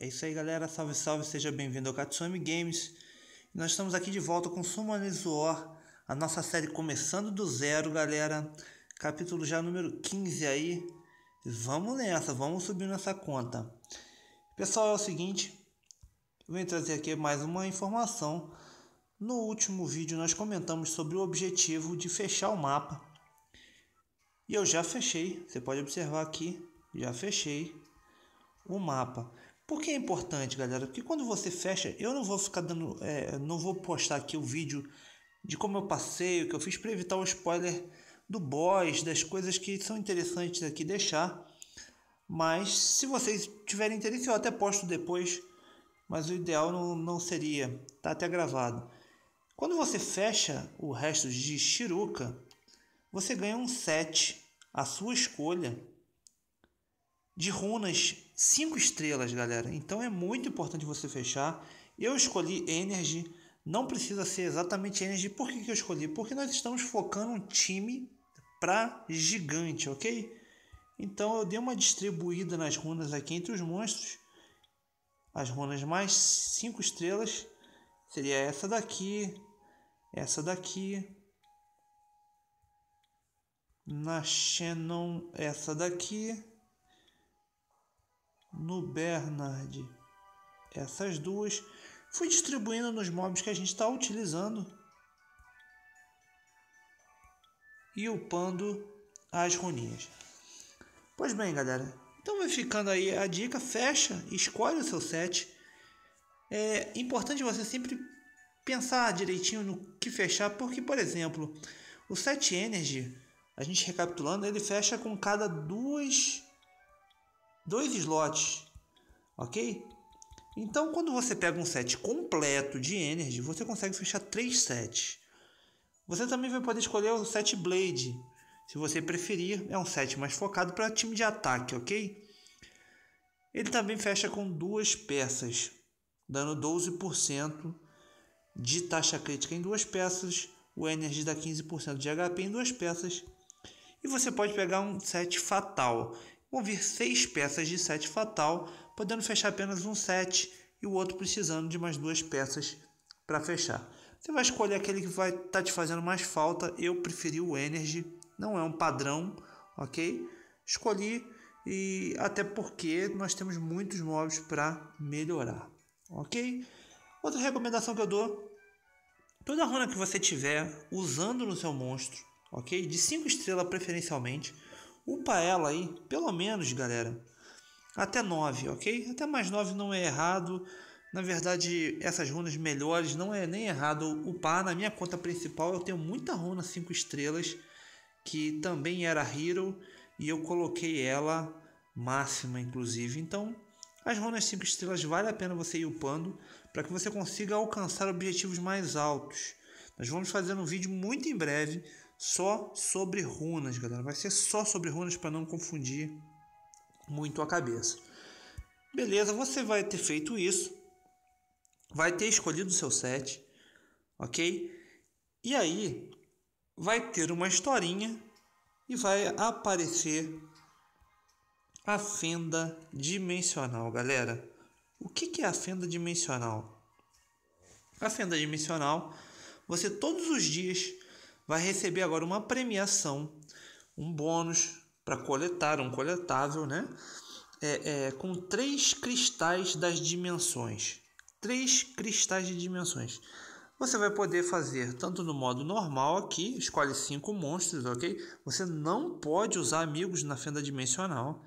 É isso aí, galera. Salve, salve. Seja bem-vindo ao Katsumi Games. Nós estamos aqui de volta com Summoners War, a nossa série começando do zero, galera. Capítulo já número 15 aí. Vamos nessa, vamos subir nessa conta. Pessoal, é o seguinte, eu venho trazer aqui mais uma informação. No último vídeo nós comentamos sobre o objetivo de fechar o mapa. E eu já fechei, você pode observar aqui, já fechei o mapa. Por que é importante, galera? Porque quando você fecha, eu não vou ficar dando, é, não vou postar aqui o vídeo de como eu passei, o que eu fiz para evitar o spoiler do boss, das coisas que são interessantes aqui deixar. Mas se vocês tiverem interesse, eu até posto depois, mas o ideal não, não seria, tá até gravado. Quando você fecha o resto de Shiruka, você ganha um set à sua escolha de runas 5 estrelas, galera. Então é muito importante você fechar. Eu escolhi Energy, não precisa ser exatamente Energy. Por que, que eu escolhi? Porque nós estamos focando um time para gigante, ok? Então eu dei uma distribuída nas runas aqui entre os monstros. As runas mais 5 estrelas seria essa daqui, essa daqui, na Shannon, essa daqui no Bernard. Essas duas fui distribuindo nos mobs que a gente está utilizando e upando as runinhas. Pois bem, galera, então vai ficando aí a dica, fecha, escolhe o seu set. É importante você sempre pensar direitinho no que fechar, porque, por exemplo, o set energy, a gente recapitulando, ele fecha com cada duas dois slots, ok? Então, quando você pega um set completo de energy, você consegue fechar três sets. Você também vai poder escolher o set blade, se você preferir, é um set mais focado para time de ataque, ok? Ele também fecha com duas peças, dando 12% de taxa crítica em duas peças, o energy dá 15% de HP em duas peças. E você pode pegar um set fatal ouvir seis peças de sete fatal, podendo fechar apenas um set e o outro precisando de mais duas peças para fechar. Você vai escolher aquele que vai estar tá te fazendo mais falta. Eu preferi o Energy, não é um padrão, ok? Escolhi e até porque nós temos muitos móveis para melhorar, ok? Outra recomendação que eu dou: toda runa que você tiver usando no seu monstro, ok? De 5 estrelas preferencialmente, Upa ela aí, pelo menos, galera. Até 9, ok? Até mais 9 não é errado. Na verdade, essas runas melhores não é nem errado upar. Na minha conta principal eu tenho muita runa 5 estrelas, que também era hero, e eu coloquei ela máxima, inclusive. Então, as runas 5 estrelas vale a pena você ir upando para que você consiga alcançar objetivos mais altos. Nós vamos fazer um vídeo muito em breve só sobre runas, galera. Vai ser só sobre runas para não confundir muito a cabeça. Beleza, você vai ter feito isso, vai ter escolhido o seu set, ok? E aí vai ter uma historinha e vai aparecer a fenda dimensional, galera. O que, que é a fenda dimensional? A fenda dimensional, você todos os dias vai receber agora uma premiação, um bônus para coletar, um coletável, né? É, é, com três cristais das dimensões. Três cristais de dimensões. Você vai poder fazer tanto no modo normal aqui, escolhe cinco monstros, ok? Você não pode usar amigos na fenda dimensional,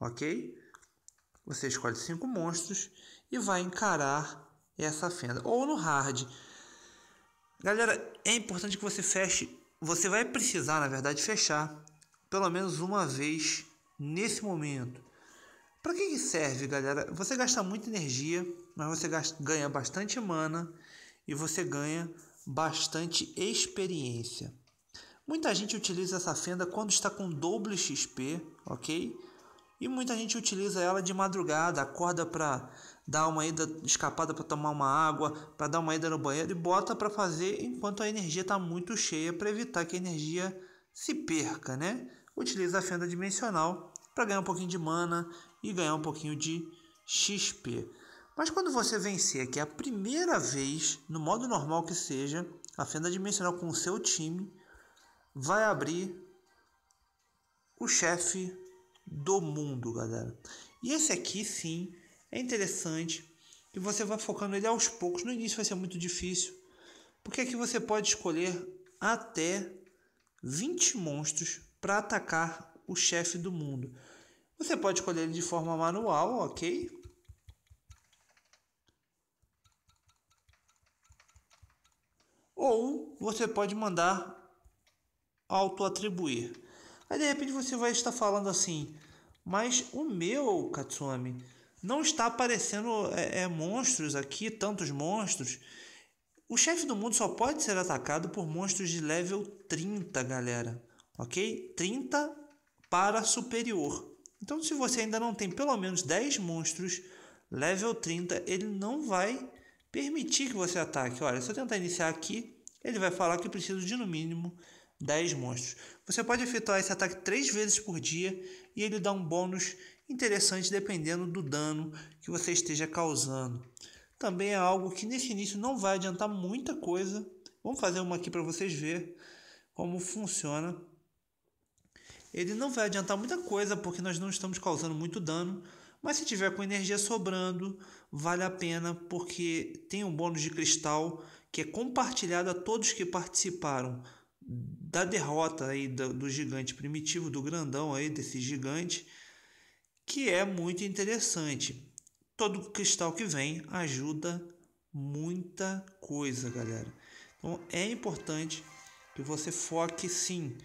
ok? Você escolhe cinco monstros e vai encarar essa fenda. Ou no hard, Galera, é importante que você feche. Você vai precisar, na verdade, fechar pelo menos uma vez nesse momento. Para que, serve, galera? Você gasta muita energia, mas você gasta, ganha bastante mana e você ganha bastante experiência. Muita gente utiliza essa fenda quando está com double XP, ok? E muita gente utiliza ela de madrugada, acorda para dar uma ida escapada para tomar uma água, para dar uma ida no banheiro e bota para fazer enquanto a energia está muito cheia para evitar que a energia se perca, né? Utiliza a fenda dimensional para ganhar um pouquinho de mana e ganhar um pouquinho de XP. Mas quando você vencer aqui é a primeira vez, no modo normal que seja, a fenda dimensional com o seu time, vai abrir o chefe do mundo, galera. E esse aqui sim é interessante e você vai focando ele aos poucos. No início vai ser muito difícil, porque aqui você pode escolher até 20 monstros para atacar o chefe do mundo. Você pode escolher ele de forma manual, ok? Ou você pode mandar auto-atribuir. Aí de repente você vai estar falando assim, mas o meu Katsumi não está aparecendo é, é monstros aqui, tantos monstros. O chefe do mundo só pode ser atacado por monstros de level 30, galera. Ok? 30 para superior. Então, se você ainda não tem pelo menos 10 monstros level 30, ele não vai permitir que você ataque. Olha, se eu tentar iniciar aqui, ele vai falar que eu preciso de no mínimo 10 monstros. Você pode efetuar esse ataque 3 vezes por dia e ele dá um bônus interessante dependendo do dano que você esteja causando. Também é algo que nesse início não vai adiantar muita coisa. Vamos fazer uma aqui para vocês ver como funciona. Ele não vai adiantar muita coisa porque nós não estamos causando muito dano, mas se tiver com energia sobrando, vale a pena porque tem um bônus de cristal que é compartilhado a todos que participaram da derrota aí do, do gigante primitivo, do grandão aí, desse gigante, que é muito interessante. Todo cristal que vem ajuda muita coisa, galera. Então é importante que você foque sim,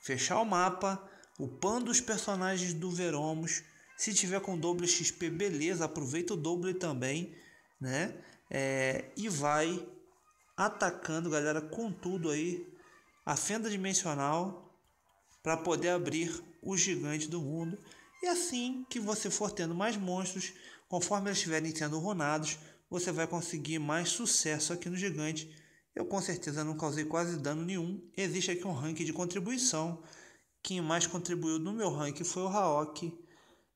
fechar o mapa, upando os personagens do Veromos. Se tiver com doble XP, beleza, aproveita o doble também, né? É, e vai atacando, galera, com tudo aí a fenda dimensional para poder abrir o gigante do mundo. E assim que você for tendo mais monstros, conforme eles estiverem sendo ronados, você vai conseguir mais sucesso aqui no gigante. Eu com certeza não causei quase dano nenhum. Existe aqui um ranking de contribuição. Quem mais contribuiu no meu ranking foi o Raok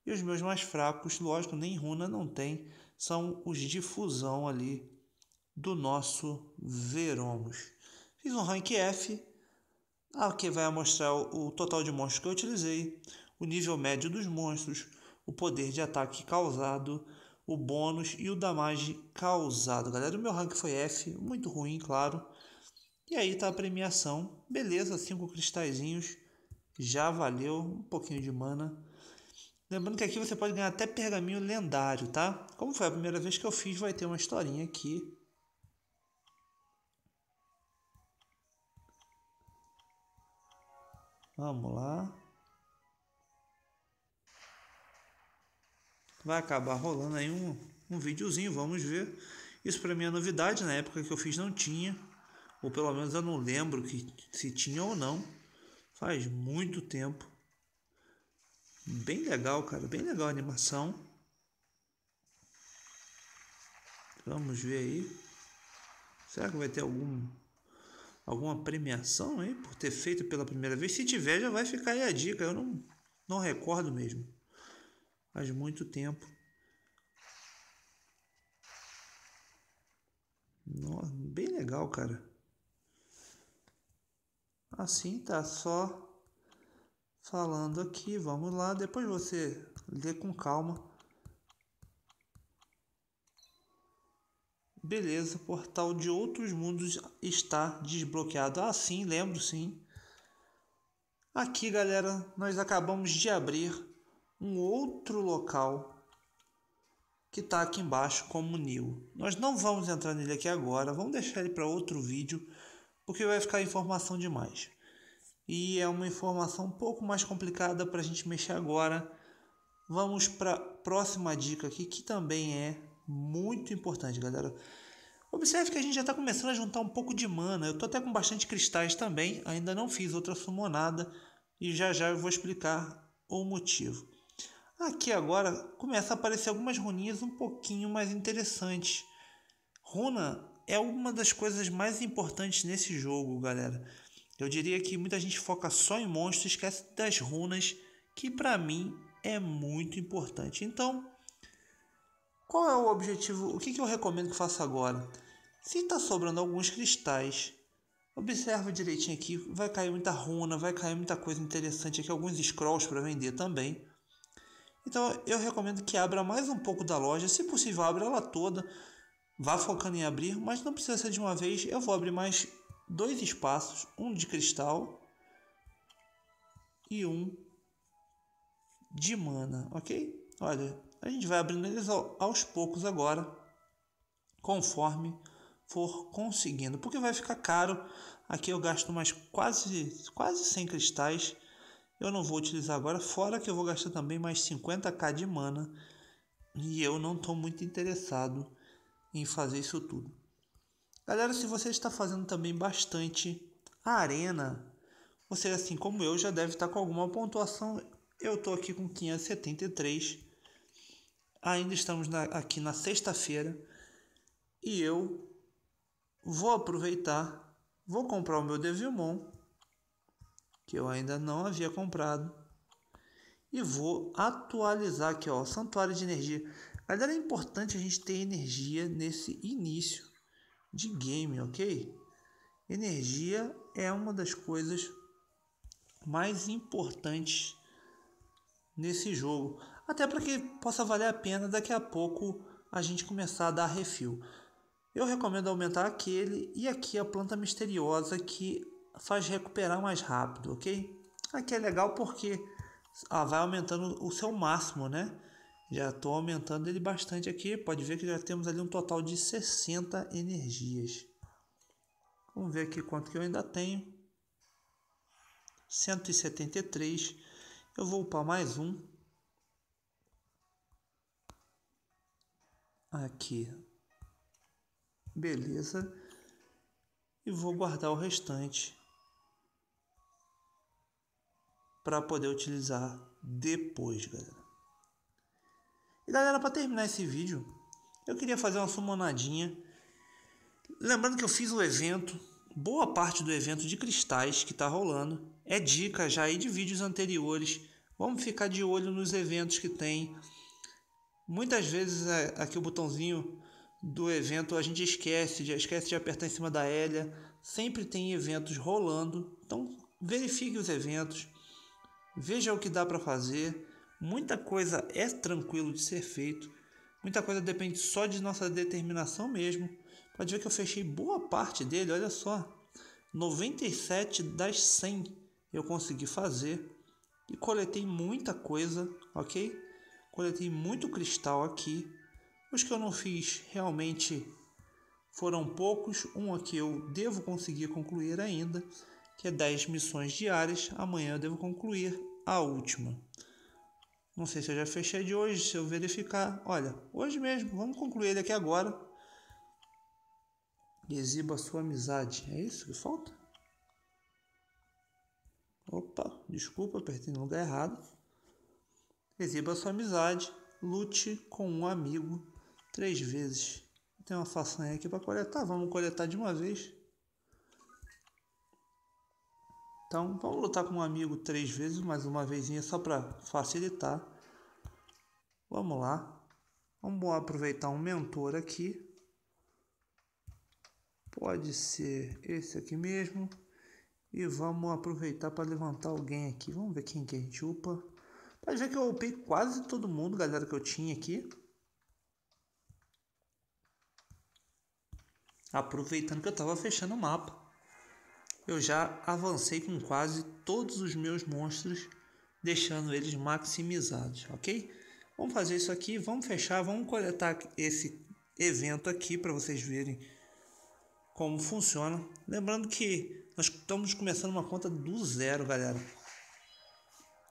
E os meus mais fracos, lógico, nem runa não tem, são os de fusão ali do nosso Veromos. Fiz um rank F, Aqui ah, vai mostrar o total de monstros que eu utilizei, o nível médio dos monstros, o poder de ataque causado, o bônus e o damage causado. Galera, o meu rank foi F, muito ruim, claro. E aí tá a premiação. Beleza, cinco cristalzinhos. Já valeu um pouquinho de mana. Lembrando que aqui você pode ganhar até pergaminho lendário, tá? Como foi a primeira vez que eu fiz, vai ter uma historinha aqui Vamos lá. Vai acabar rolando aí um, um videozinho, vamos ver. Isso para mim é novidade, na época que eu fiz não tinha, ou pelo menos eu não lembro que se tinha ou não. Faz muito tempo. Bem legal, cara, bem legal a animação. Vamos ver aí. Será que vai ter algum alguma premiação aí por ter feito pela primeira vez? Se tiver, já vai ficar aí a dica. Eu não, não recordo mesmo. Faz muito tempo. Nossa, bem legal, cara. Assim tá só falando aqui. Vamos lá, depois você lê com calma. Beleza, portal de outros mundos está desbloqueado. Ah, sim, lembro sim. Aqui, galera, nós acabamos de abrir um outro local que está aqui embaixo como New. Nós não vamos entrar nele aqui agora, vamos deixar ele para outro vídeo, porque vai ficar informação demais. E é uma informação um pouco mais complicada para a gente mexer agora. Vamos para a próxima dica aqui, que também é muito importante, galera. Observe que a gente já está começando a juntar um pouco de mana. Eu estou até com bastante cristais também. Ainda não fiz outra sumonada. E já já eu vou explicar o motivo. Aqui agora começa a aparecer algumas runinhas um pouquinho mais interessantes. Runa é uma das coisas mais importantes nesse jogo, galera. Eu diria que muita gente foca só em monstros, esquece das runas, que para mim é muito importante. Então, qual é o objetivo? O que, que eu recomendo que faça agora? Se está sobrando alguns cristais, observa direitinho aqui, vai cair muita runa, vai cair muita coisa interessante aqui, alguns scrolls para vender também. Então eu recomendo que abra mais um pouco da loja, se possível abra ela toda, vá focando em abrir, mas não precisa ser de uma vez. Eu vou abrir mais dois espaços, um de cristal e um de mana, ok? Olha, a gente vai abrindo eles aos poucos agora, conforme for conseguindo, porque vai ficar caro. Aqui eu gasto mais quase quase 100 cristais. Eu não vou utilizar agora, fora que eu vou gastar também mais 50k de mana e eu não estou muito interessado em fazer isso tudo. Galera, se você está fazendo também bastante a arena, você assim como eu já deve estar com alguma pontuação. Eu estou aqui com 573 Ainda estamos na, aqui na sexta-feira e eu vou aproveitar, vou comprar o meu Devilmon, que eu ainda não havia comprado, e vou atualizar aqui, ó, Santuário de Energia. Galera, é importante a gente ter energia nesse início de game, ok? Energia é uma das coisas mais importantes nesse jogo até para que possa valer a pena daqui a pouco a gente começar a dar refil. Eu recomendo aumentar aquele e aqui a planta misteriosa que faz recuperar mais rápido, ok? Aqui é legal porque ah, vai aumentando o seu máximo, né? Já estou aumentando ele bastante aqui. Pode ver que já temos ali um total de 60 energias. Vamos ver aqui quanto que eu ainda tenho. 173. Eu vou upar mais um. aqui. Beleza. E vou guardar o restante para poder utilizar depois, galera. E galera, para terminar esse vídeo, eu queria fazer uma sumonadinha. Lembrando que eu fiz o evento, boa parte do evento de cristais que está rolando é dica já aí de vídeos anteriores. Vamos ficar de olho nos eventos que tem Muitas vezes né, aqui o botãozinho do evento a gente esquece, já esquece de apertar em cima da hélia. Sempre tem eventos rolando, então verifique os eventos, veja o que dá para fazer. Muita coisa é tranquilo de ser feito, muita coisa depende só de nossa determinação mesmo. Pode ver que eu fechei boa parte dele, olha só. 97 das 100 eu consegui fazer e coletei muita coisa, ok? quando muito cristal aqui. Os que eu não fiz realmente foram poucos, um que eu devo conseguir concluir ainda, que é 10 missões diárias. Amanhã eu devo concluir a última. Não sei se eu já fechei de hoje, se eu verificar. Olha, hoje mesmo, vamos concluir ele aqui agora. exiba a sua amizade. É isso que falta? Opa, desculpa, apertei no lugar errado. Exiba sua amizade, lute com um amigo três vezes. Tem uma façanha aqui para coletar, vamos coletar de uma vez. Então vamos lutar com um amigo três vezes, mais uma vezinha só para facilitar. Vamos lá. Vamos aproveitar um mentor aqui. Pode ser esse aqui mesmo. E vamos aproveitar para levantar alguém aqui. Vamos ver quem que é a gente upa. Mas já é que eu upei quase todo mundo, galera, que eu tinha aqui. Aproveitando que eu tava fechando o mapa. Eu já avancei com quase todos os meus monstros, deixando eles maximizados, ok? Vamos fazer isso aqui, vamos fechar, vamos coletar esse evento aqui para vocês verem como funciona. Lembrando que nós estamos começando uma conta do zero, galera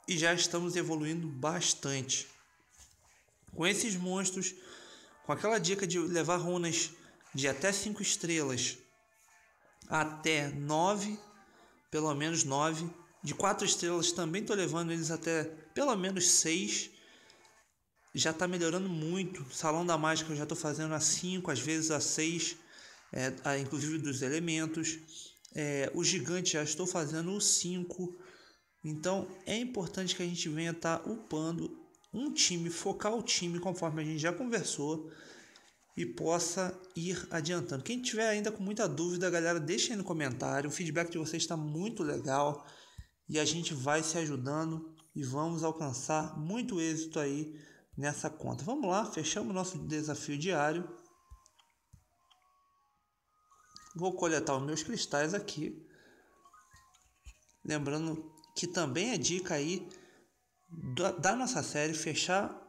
e já estamos evoluindo bastante. Com esses monstros, com aquela dica de levar runas de até 5 estrelas até 9, pelo menos 9, de 4 estrelas também estou levando eles até pelo menos 6. Já está melhorando muito. Salão da Mágica eu já estou fazendo a 5, às vezes a 6, é, inclusive dos elementos. É, o gigante já estou fazendo o 5. Então é importante que a gente venha estar tá upando um time, focar o time conforme a gente já conversou e possa ir adiantando. Quem tiver ainda com muita dúvida, galera, deixa aí no comentário. O feedback de vocês está muito legal e a gente vai se ajudando e vamos alcançar muito êxito aí nessa conta. Vamos lá, fechamos nosso desafio diário. Vou coletar os meus cristais aqui. Lembrando que também é dica aí da, da nossa série fechar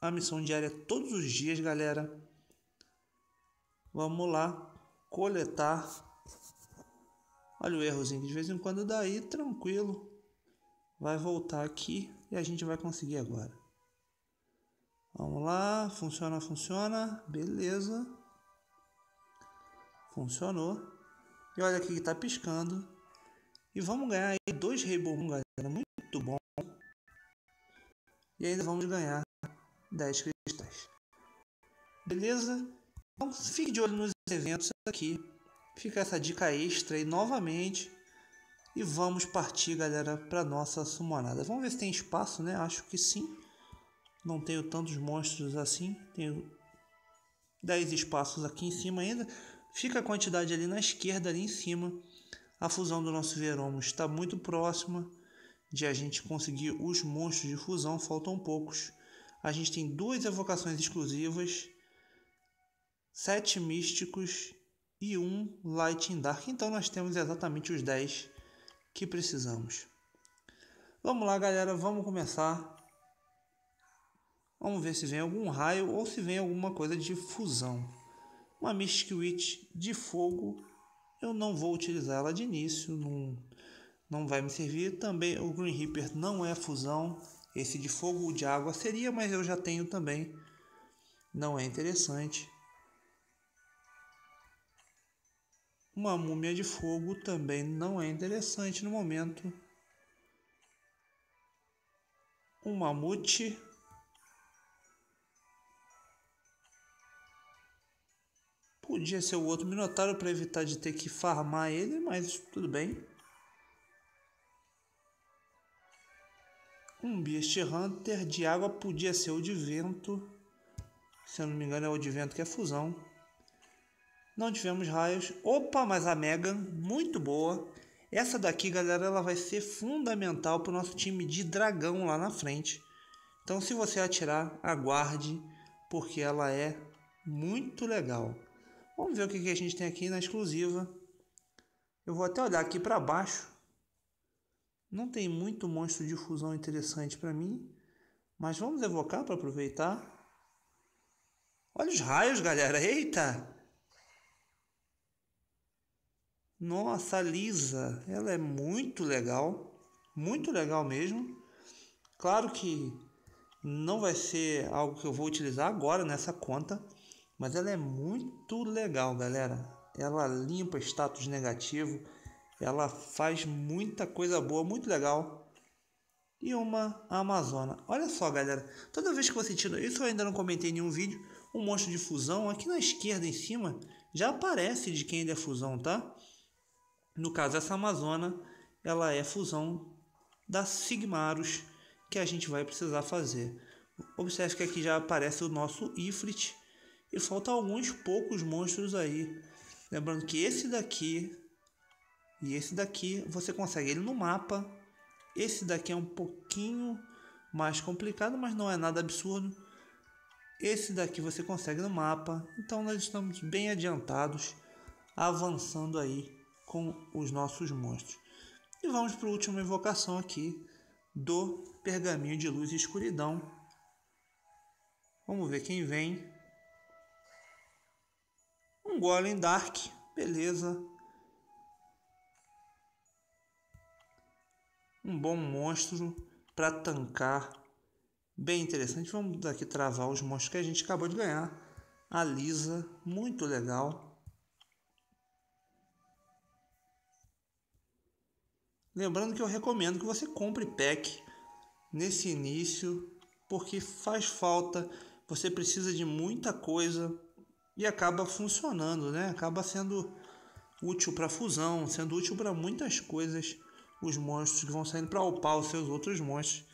a missão diária todos os dias, galera. Vamos lá coletar. Olha o errozinho de vez em quando daí, tranquilo. Vai voltar aqui e a gente vai conseguir agora. Vamos lá, funciona, funciona, beleza. Funcionou. E olha aqui que tá piscando. E vamos ganhar dois Rei Boom, galera. Muito bom. E ainda vamos ganhar 10 cristais. Beleza? Então fique de olho nos eventos aqui. Fica essa dica extra aí novamente. E vamos partir, galera, para nossa sumonada. Vamos ver se tem espaço, né? Acho que sim. Não tenho tantos monstros assim. Tenho 10 espaços aqui em cima ainda. Fica a quantidade ali na esquerda, ali em cima a fusão do nosso Veromo está muito próxima de a gente conseguir os monstros de fusão, faltam poucos. A gente tem duas evocações exclusivas, sete místicos e um Light Dark. Então nós temos exatamente os 10 que precisamos. Vamos lá, galera, vamos começar. Vamos ver se vem algum raio ou se vem alguma coisa de fusão. Uma Mystic Witch de fogo eu não vou utilizar ela de início, não, não vai me servir. Também o Green Reaper não é fusão, esse de fogo de água seria, mas eu já tenho também, não é interessante. Uma múmia de fogo também não é interessante no momento. Um mamute podia ser o outro Minotauro para evitar de ter que farmar ele, mas tudo bem. Um Beast Hunter de água podia ser o de vento. Se eu não me engano, é o de vento que é fusão. Não tivemos raios. Opa, mas a Megan, muito boa. Essa daqui, galera, ela vai ser fundamental para o nosso time de dragão lá na frente. Então, se você atirar, aguarde, porque ela é muito legal. Vamos ver o que a gente tem aqui na exclusiva. Eu vou até olhar aqui para baixo. Não tem muito monstro de fusão interessante para mim. Mas vamos evocar para aproveitar. Olha os raios, galera. Eita! Nossa, Lisa. Ela é muito legal. Muito legal mesmo. Claro que não vai ser algo que eu vou utilizar agora nessa conta. Mas ela é muito legal, galera. Ela limpa status negativo, ela faz muita coisa boa, muito legal. E uma Amazona. Olha só, galera. Toda vez que você tira. Isso eu ainda não comentei em nenhum vídeo. Um monstro de fusão aqui na esquerda em cima já aparece de quem ele é fusão, tá? No caso, essa Amazona ela é fusão da Sigmarus que a gente vai precisar fazer. Observe que aqui já aparece o nosso Ifrit e faltam alguns poucos monstros aí. Lembrando que esse daqui e esse daqui você consegue ele no mapa. Esse daqui é um pouquinho mais complicado, mas não é nada absurdo. Esse daqui você consegue no mapa. Então nós estamos bem adiantados, avançando aí com os nossos monstros. E vamos para a última invocação aqui do Pergaminho de Luz e Escuridão. Vamos ver quem vem. Um Golem Dark, beleza. Um bom monstro para tancar. Bem interessante. Vamos daqui travar os monstros que a gente acabou de ganhar. A Lisa, muito legal. Lembrando que eu recomendo que você compre pack nesse início, porque faz falta, você precisa de muita coisa e acaba funcionando, né? Acaba sendo útil para fusão, sendo útil para muitas coisas. Os monstros que vão saindo para upar os seus outros monstros,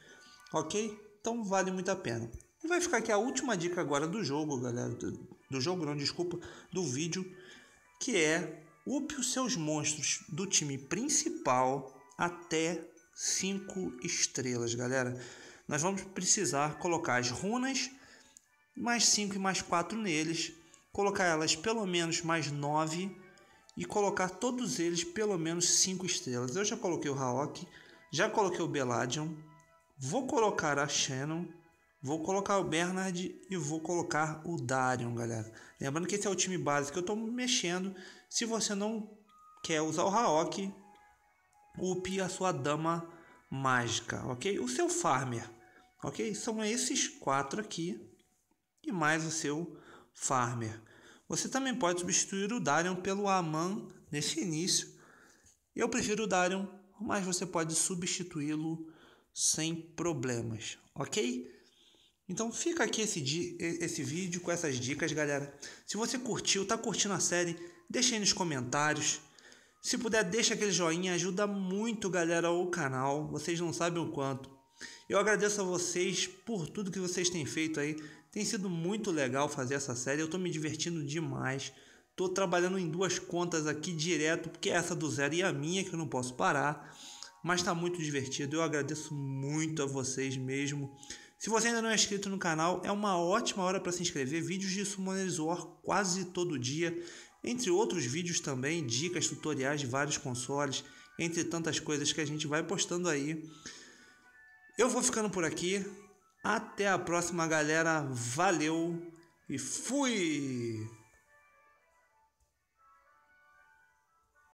ok? Então vale muito a pena. E vai ficar aqui a última dica agora do jogo, galera. Do, do jogo, não, desculpa, do vídeo, que é upe os seus monstros do time principal até 5 estrelas, galera. Nós vamos precisar colocar as runas mais 5 e mais 4 neles colocar elas pelo menos mais 9 e colocar todos eles pelo menos 5 estrelas. Eu já coloquei o Haok, já coloquei o Beladion, vou colocar a Shannon, vou colocar o Bernard e vou colocar o Darion, galera. Lembrando que esse é o time básico, que eu estou mexendo. Se você não quer usar o Haok, upe a sua dama mágica, ok? O seu farmer, ok? São esses quatro aqui e mais o seu Farmer. Você também pode substituir o Darion pelo Aman nesse início. Eu prefiro o Darion, mas você pode substituí-lo sem problemas, ok? Então fica aqui esse, esse vídeo com essas dicas, galera. Se você curtiu, tá curtindo a série, deixa aí nos comentários. Se puder, deixa aquele joinha, ajuda muito, galera, o canal. Vocês não sabem o quanto. Eu agradeço a vocês por tudo que vocês têm feito aí. Tem sido muito legal fazer essa série. Eu estou me divertindo demais. Estou trabalhando em duas contas aqui direto, porque é essa do zero e a minha que eu não posso parar. Mas está muito divertido. Eu agradeço muito a vocês mesmo. Se você ainda não é inscrito no canal, é uma ótima hora para se inscrever. Vídeos de Summoners War quase todo dia, entre outros vídeos também, dicas, tutoriais de vários consoles, entre tantas coisas que a gente vai postando aí. Eu vou ficando por aqui. Até a próxima, galera. Valeu e fui!